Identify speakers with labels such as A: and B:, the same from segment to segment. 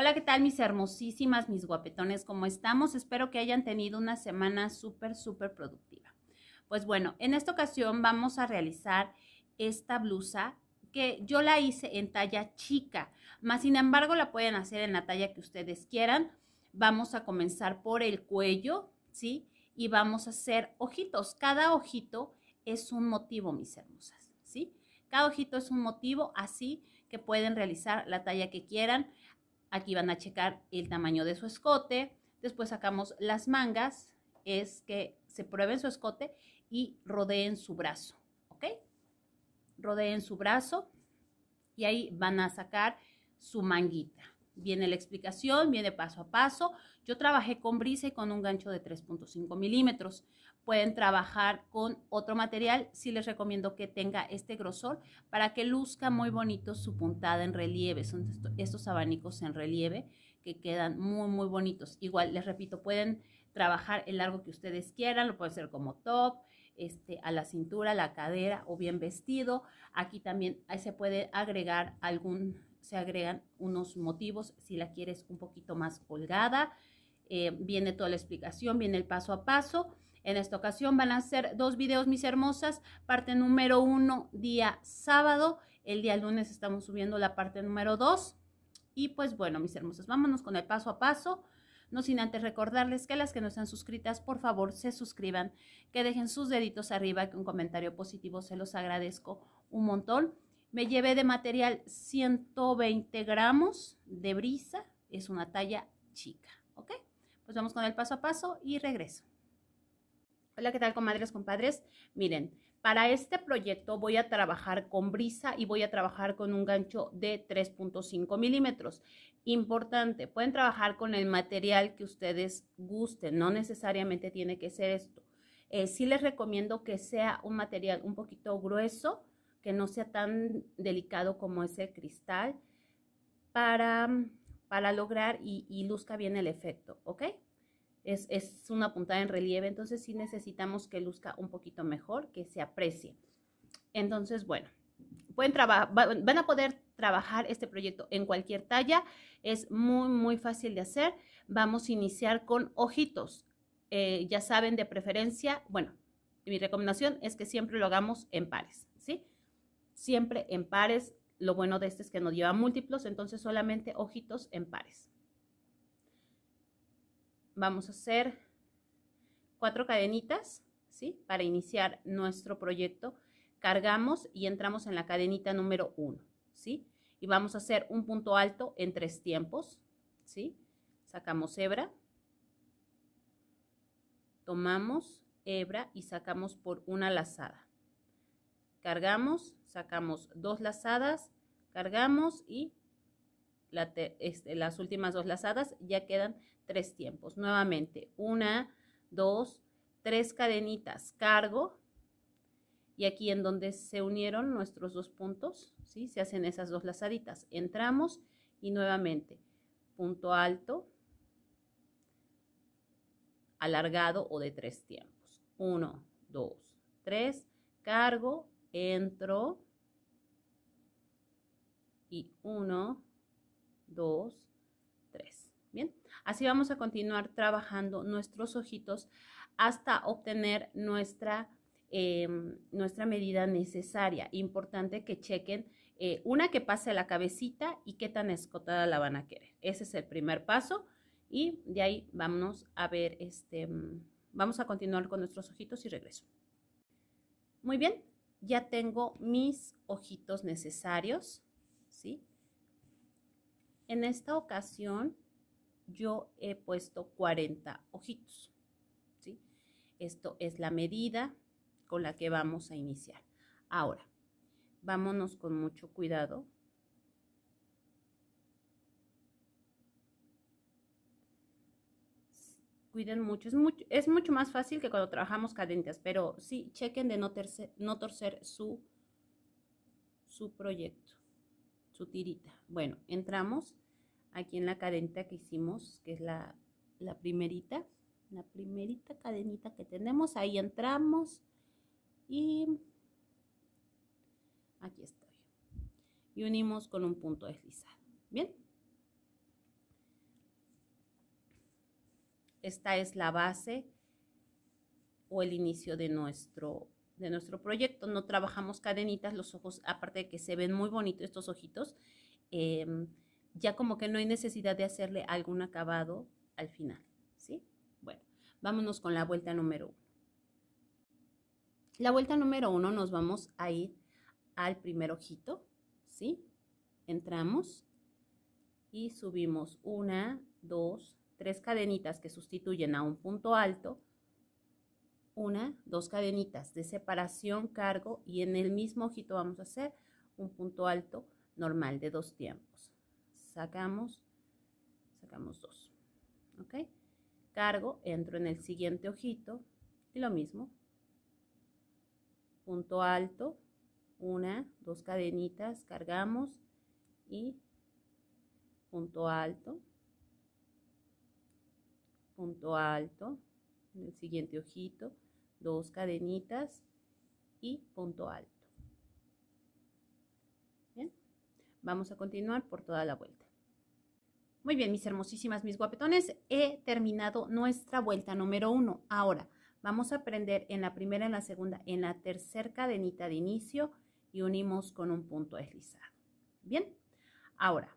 A: Hola, ¿qué tal mis hermosísimas, mis guapetones? ¿Cómo estamos? Espero que hayan tenido una semana súper, súper productiva. Pues bueno, en esta ocasión vamos a realizar esta blusa que yo la hice en talla chica, más sin embargo la pueden hacer en la talla que ustedes quieran. Vamos a comenzar por el cuello, ¿sí? Y vamos a hacer ojitos. Cada ojito es un motivo, mis hermosas, ¿sí? Cada ojito es un motivo, así que pueden realizar la talla que quieran. Aquí van a checar el tamaño de su escote. Después sacamos las mangas. Es que se prueben su escote y rodeen su brazo. ¿Ok? Rodeen su brazo y ahí van a sacar su manguita. Viene la explicación, viene paso a paso. Yo trabajé con brisa y con un gancho de 3.5 milímetros pueden trabajar con otro material. Sí les recomiendo que tenga este grosor para que luzca muy bonito su puntada en relieve. Son estos abanicos en relieve que quedan muy, muy bonitos. Igual, les repito, pueden trabajar el largo que ustedes quieran, lo pueden hacer como top, este, a la cintura, a la cadera o bien vestido. Aquí también se puede agregar algún, se agregan unos motivos si la quieres un poquito más colgada. Eh, viene toda la explicación, viene el paso a paso. En esta ocasión van a ser dos videos, mis hermosas. Parte número uno, día sábado. El día lunes estamos subiendo la parte número dos. Y pues bueno, mis hermosas, vámonos con el paso a paso. No sin antes recordarles que las que no están suscritas, por favor, se suscriban, que dejen sus deditos arriba, que un comentario positivo se los agradezco un montón. Me llevé de material 120 gramos de brisa, es una talla chica, ¿ok? Pues vamos con el paso a paso y regreso. Hola, ¿qué tal, comadres, compadres? Miren, para este proyecto voy a trabajar con brisa y voy a trabajar con un gancho de 3.5 milímetros. Importante, pueden trabajar con el material que ustedes gusten, no necesariamente tiene que ser esto. Eh, sí les recomiendo que sea un material un poquito grueso, que no sea tan delicado como ese cristal, para, para lograr y, y luzca bien el efecto, ¿ok? es, una puntada en relieve, entonces sí necesitamos que luzca un poquito mejor, que se aprecie. Entonces, bueno, pueden van a poder trabajar este proyecto en cualquier talla, es muy, muy fácil de hacer. Vamos a iniciar con ojitos, eh, ya saben de preferencia, bueno, mi recomendación es que siempre lo hagamos en pares, ¿sí? Siempre en pares, lo bueno de este es que nos lleva múltiplos, entonces solamente ojitos en pares vamos a hacer cuatro cadenitas, ¿sí? Para iniciar nuestro proyecto, cargamos y entramos en la cadenita número uno, ¿sí? Y vamos a hacer un punto alto en tres tiempos, ¿sí? Sacamos hebra, tomamos hebra y sacamos por una lazada. Cargamos, sacamos dos lazadas, cargamos y este, las últimas dos lazadas ya quedan tres tiempos. Nuevamente, una, dos, tres cadenitas, cargo. Y aquí en donde se unieron nuestros dos puntos, ¿sí? se hacen esas dos lazaditas. Entramos y nuevamente, punto alto, alargado o de tres tiempos. Uno, dos, tres, cargo, entro. Y uno, dos, Así vamos a continuar trabajando nuestros ojitos hasta obtener nuestra, em, nuestra medida necesaria. Importante que chequen eh, una que pase la cabecita y qué tan escotada la van a querer. Ese es el primer paso y de ahí vamos a ver, este, vamos a continuar con nuestros ojitos y regreso. Muy bien, ya tengo mis ojitos necesarios, ¿sí? En esta ocasión yo he puesto 40 ojitos. ¿sí? Esto es la medida con la que vamos a iniciar. Ahora, vámonos con mucho cuidado. Cuiden mucho. Es, mucho. es mucho más fácil que cuando trabajamos cadencias, pero sí, chequen de no, no torcer su, su proyecto, su tirita. Bueno, entramos aquí en la cadenita que hicimos, que es la, la primerita, la primerita cadenita que tenemos, ahí entramos y aquí estoy. Y unimos con un punto deslizado, ¿bien? Esta es la base o el inicio de nuestro de nuestro proyecto. No trabajamos cadenitas, los ojos, aparte de que se ven muy bonitos estos ojitos, eh, ya como que no hay necesidad de hacerle algún acabado al final, ¿sí? Bueno, vámonos con la vuelta número uno. La vuelta número uno nos vamos a ir al primer ojito, ¿sí? Entramos y subimos una, dos, tres cadenitas que sustituyen a un punto alto, una, dos cadenitas de separación, cargo y en el mismo ojito vamos a hacer un punto alto normal de dos tiempos sacamos, sacamos dos. ¿Ok? Cargo, entro en el siguiente ojito y lo mismo. Punto alto, una, dos cadenitas, cargamos y punto alto, punto alto, en el siguiente ojito, dos cadenitas y punto alto. Bien, vamos a continuar por toda la vuelta. Muy bien, mis hermosísimas, mis guapetones, he terminado nuestra vuelta número uno. Ahora, vamos a aprender en la primera, en la segunda, en la tercera cadenita de inicio y unimos con un punto deslizado. Bien, ahora,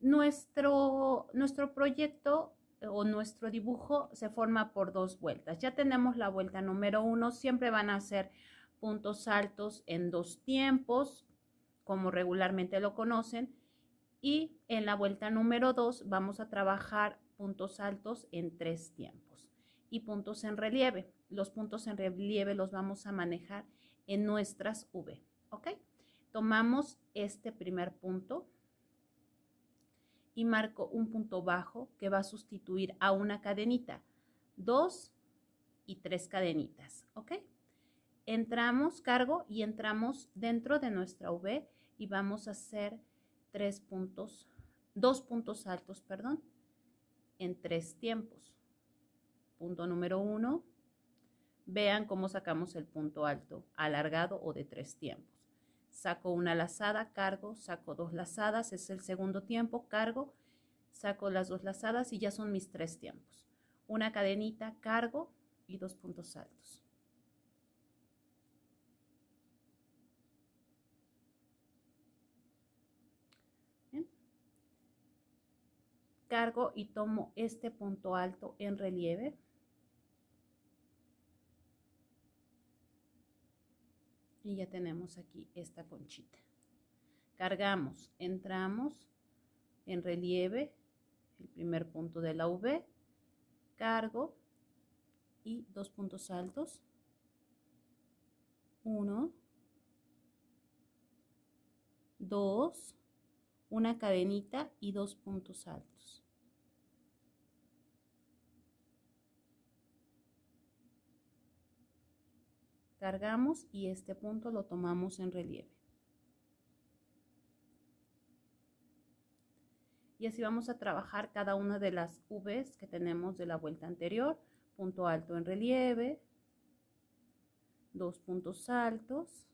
A: nuestro, nuestro proyecto eh, o nuestro dibujo se forma por dos vueltas. Ya tenemos la vuelta número uno, siempre van a ser puntos altos en dos tiempos, como regularmente lo conocen, y en la vuelta número 2 vamos a trabajar puntos altos en tres tiempos y puntos en relieve. Los puntos en relieve los vamos a manejar en nuestras V, ¿ok? Tomamos este primer punto y marco un punto bajo que va a sustituir a una cadenita, dos y tres cadenitas, ¿ok? Entramos, cargo y entramos dentro de nuestra V y vamos a hacer tres puntos, dos puntos altos, perdón, en tres tiempos. Punto número uno, vean cómo sacamos el punto alto, alargado o de tres tiempos. Saco una lazada, cargo, saco dos lazadas, es el segundo tiempo, cargo, saco las dos lazadas y ya son mis tres tiempos. Una cadenita, cargo y dos puntos altos. cargo y tomo este punto alto en relieve. Y ya tenemos aquí esta conchita. Cargamos, entramos en relieve, el primer punto de la V, cargo y dos puntos altos. Uno, dos, una cadenita y dos puntos altos. Cargamos y este punto lo tomamos en relieve. Y así vamos a trabajar cada una de las Vs que tenemos de la vuelta anterior. Punto alto en relieve, dos puntos altos,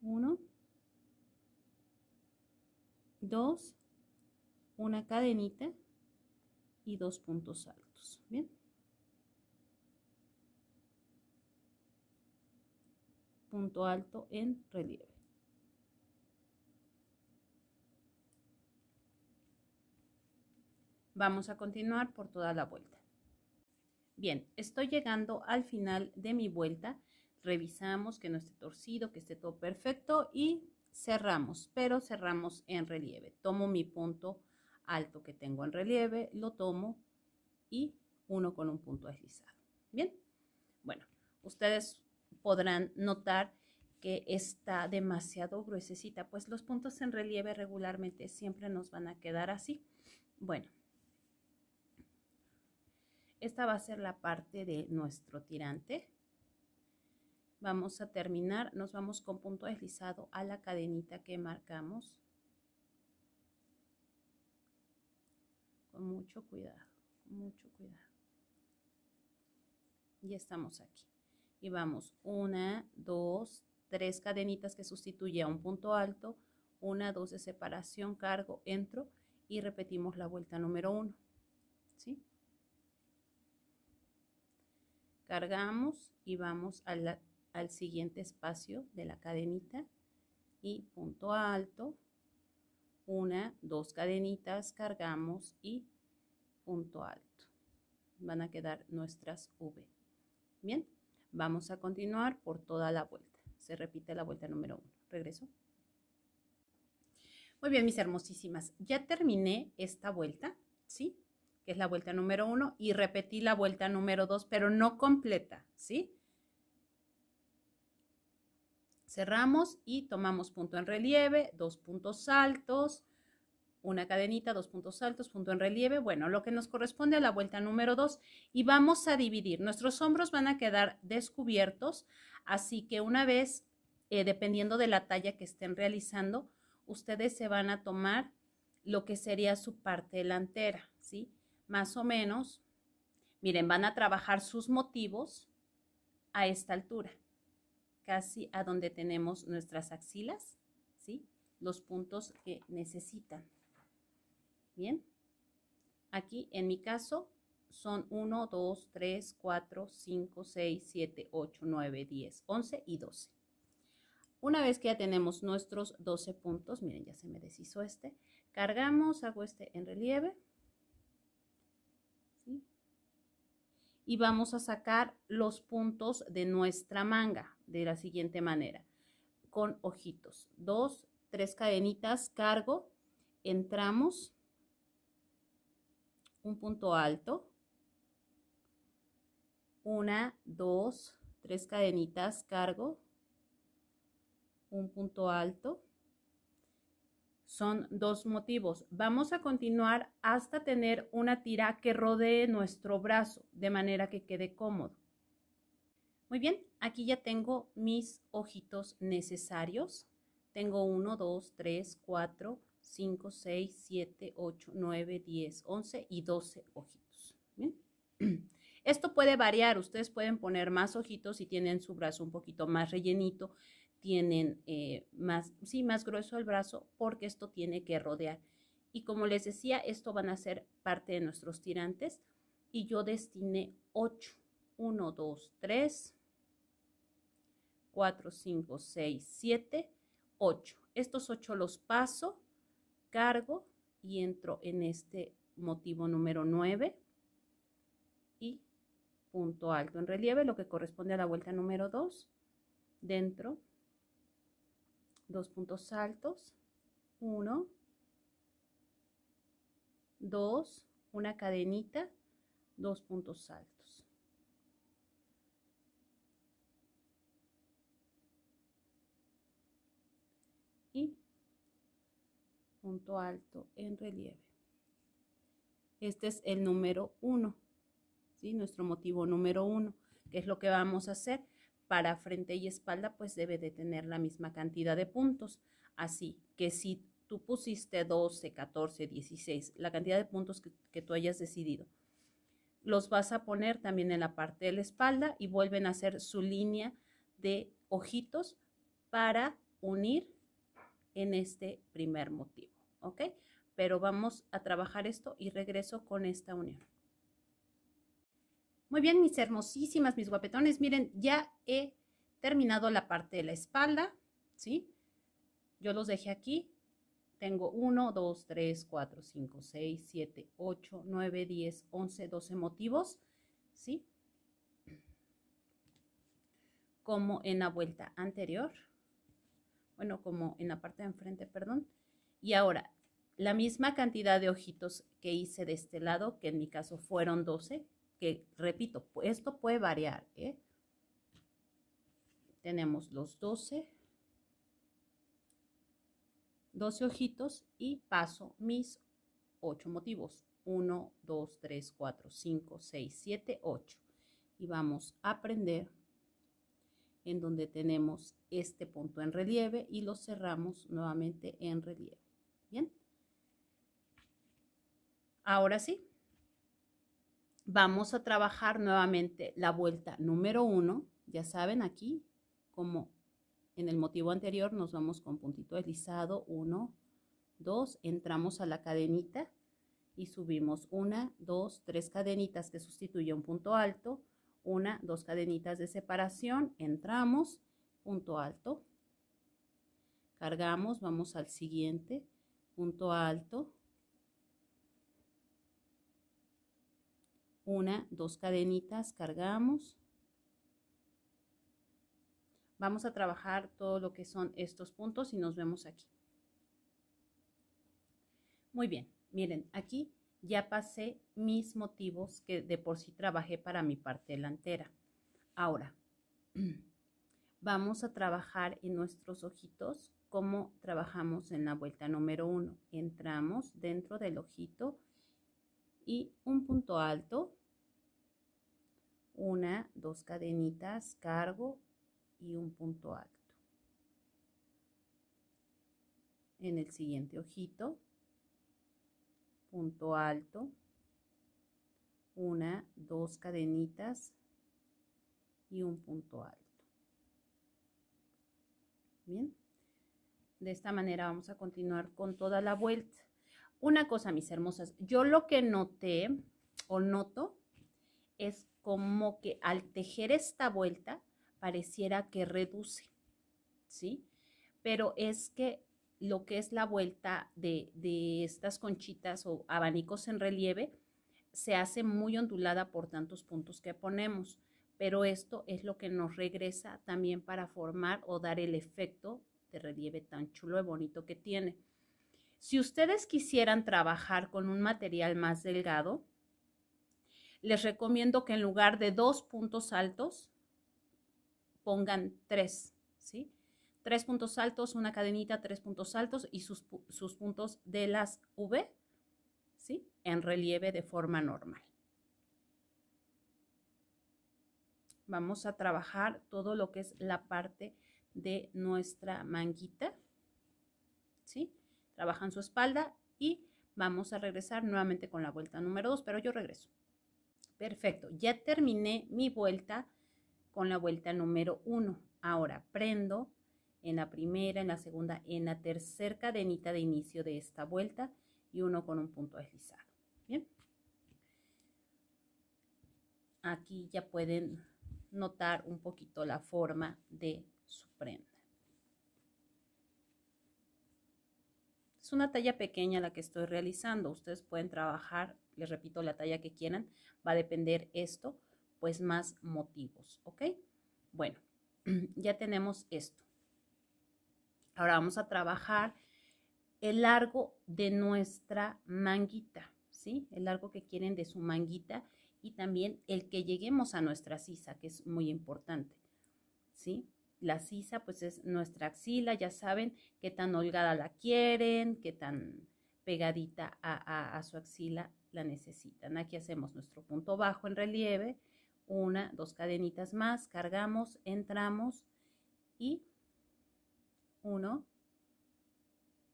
A: uno, dos, una cadenita y dos puntos altos. Bien. punto alto en relieve. Vamos a continuar por toda la vuelta. Bien, estoy llegando al final de mi vuelta. Revisamos que no esté torcido, que esté todo perfecto y cerramos, pero cerramos en relieve. Tomo mi punto alto que tengo en relieve, lo tomo y uno con un punto deslizado. Bien, bueno, ustedes podrán notar que está demasiado gruesecita, pues los puntos en relieve regularmente siempre nos van a quedar así. Bueno, esta va a ser la parte de nuestro tirante. Vamos a terminar, nos vamos con punto deslizado a la cadenita que marcamos. Con mucho cuidado, con mucho cuidado. Y estamos aquí y vamos una, dos, tres cadenitas que sustituye a un punto alto, una, dos de separación, cargo, entro y repetimos la vuelta número uno. ¿sí? Cargamos y vamos al, al siguiente espacio de la cadenita y punto alto, una, dos cadenitas, cargamos y punto alto. Van a quedar nuestras V. Bien. Vamos a continuar por toda la vuelta. Se repite la vuelta número uno. Regreso. Muy bien, mis hermosísimas. Ya terminé esta vuelta, ¿sí? Que es la vuelta número uno, y repetí la vuelta número 2, pero no completa, ¿sí? Cerramos y tomamos punto en relieve, dos puntos altos, una cadenita, dos puntos altos, punto en relieve, bueno, lo que nos corresponde a la vuelta número 2 y vamos a dividir. Nuestros hombros van a quedar descubiertos, así que una vez, eh, dependiendo de la talla que estén realizando, ustedes se van a tomar lo que sería su parte delantera, ¿sí? Más o menos, miren, van a trabajar sus motivos a esta altura, casi a donde tenemos nuestras axilas, ¿sí? Los puntos que necesitan. Bien, aquí en mi caso son 1, 2, 3, 4, 5, 6, 7, 8, 9, 10, 11 y 12. Una vez que ya tenemos nuestros 12 puntos, miren, ya se me deshizo este, cargamos, hago este en relieve. Y vamos a sacar los puntos de nuestra manga de la siguiente manera, con ojitos. 2, 3 cadenitas, cargo, entramos, un punto alto, una, dos, tres cadenitas, cargo, un punto alto. Son dos motivos. Vamos a continuar hasta tener una tira que rodee nuestro brazo de manera que quede cómodo. Muy bien, aquí ya tengo mis ojitos necesarios. Tengo uno, dos, tres, cuatro, 5, 6, 7, 8, 9, 10, 11 y 12 ojitos. ¿bien? Esto puede variar, ustedes pueden poner más ojitos si tienen su brazo un poquito más rellenito, tienen eh, más, sí, más grueso el brazo porque esto tiene que rodear. Y como les decía, esto van a ser parte de nuestros tirantes y yo destiné 8, 1, 2, 3, 4, 5, 6, 7, 8. Estos 8 los paso cargo y entro en este motivo número 9 y punto alto en relieve, lo que corresponde a la vuelta número 2, dentro, dos puntos altos, uno, dos, una cadenita, dos puntos altos. punto alto en relieve. Este es el número uno, ¿sí? nuestro motivo número uno, que es lo que vamos a hacer. Para frente y espalda, pues debe de tener la misma cantidad de puntos. Así que si tú pusiste 12, 14, 16, la cantidad de puntos que tú hayas decidido, los vas a poner también en la parte de la espalda y vuelven a hacer su línea de ojitos para unir en este primer motivo. ¿ok? Pero vamos a trabajar esto y regreso con esta unión. Muy bien, mis hermosísimas, mis guapetones, miren, ya he terminado la parte de la espalda, ¿sí? Yo los dejé aquí. Tengo 1, 2, 3, 4, 5, 6, 7, 8, 9, 10, 11, 12 motivos, ¿sí? Como en la vuelta anterior, bueno, como en la parte de enfrente, perdón, y ahora, la misma cantidad de ojitos que hice de este lado, que en mi caso fueron 12, que repito, esto puede variar. ¿eh? Tenemos los 12, 12 ojitos y paso mis 8 motivos. 1, 2, 3, 4, 5, 6, 7, 8. Y vamos a aprender en donde tenemos este punto en relieve y lo cerramos nuevamente en relieve. Bien. Ahora sí. Vamos a trabajar nuevamente la vuelta número uno. Ya saben, aquí, como en el motivo anterior, nos vamos con puntito deslizado, uno, dos, entramos a la cadenita y subimos una, dos, tres cadenitas que sustituye un punto alto, una, dos cadenitas de separación, entramos, punto alto, cargamos, vamos al siguiente, punto alto, una, dos cadenitas, cargamos. Vamos a trabajar todo lo que son estos puntos y nos vemos aquí. Muy bien, miren, aquí ya pasé mis motivos que de por sí trabajé para mi parte delantera. Ahora, vamos a trabajar en nuestros ojitos cómo trabajamos en la vuelta número uno Entramos dentro del ojito y un punto alto, una, dos cadenitas, cargo y un punto alto. En el siguiente ojito, punto alto, una, dos cadenitas y un punto alto. Bien, de esta manera vamos a continuar con toda la vuelta. Una cosa, mis hermosas, yo lo que noté o noto es como que al tejer esta vuelta pareciera que reduce, ¿sí? Pero es que lo que es la vuelta de, estas conchitas o abanicos en relieve se hace muy ondulada por tantos puntos que ponemos pero esto es lo que nos regresa también para formar o dar el efecto de relieve tan chulo y bonito que tiene. Si ustedes quisieran trabajar con un material más delgado, les recomiendo que en lugar de dos puntos altos, pongan tres, ¿sí? Tres puntos altos, una cadenita, tres puntos altos y sus, sus puntos de las V, ¿sí? En relieve de forma normal. Vamos a trabajar todo lo que es la parte de nuestra manguita, ¿sí? Trabajan su espalda y vamos a regresar nuevamente con la vuelta número 2, pero yo regreso. Perfecto, ya terminé mi vuelta con la vuelta número 1. Ahora prendo en la primera, en la segunda, en la tercera cadenita de inicio de esta vuelta y uno con un punto deslizado. Bien. Aquí ya pueden notar un poquito la forma de prenda. Es una talla pequeña la que estoy realizando. Ustedes pueden trabajar, les repito, la talla que quieran. Va a depender esto, pues más motivos, ¿ok? Bueno, ya tenemos esto. Ahora vamos a trabajar el largo de nuestra manguita, ¿sí? El largo que quieren de su manguita y también el que lleguemos a nuestra sisa, que es muy importante, ¿sí? la sisa pues es nuestra axila, ya saben qué tan holgada la quieren, qué tan pegadita a, su axila la necesitan. Aquí hacemos nuestro punto bajo en relieve, una, dos cadenitas más, cargamos, entramos y uno,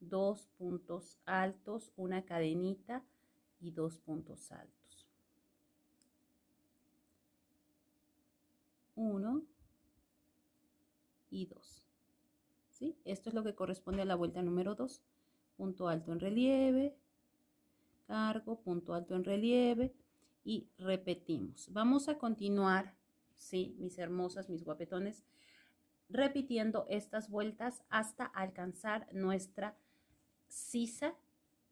A: dos puntos altos, una cadenita y dos puntos altos. Uno, 2. ¿Sí? Esto es lo que corresponde a la vuelta número 2. Punto alto en relieve, cargo, punto alto en relieve y repetimos. Vamos a continuar, ¿sí? Mis hermosas, mis guapetones, repitiendo estas vueltas hasta alcanzar nuestra sisa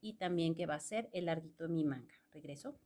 A: y también que va a ser el larguito de mi manga. Regreso.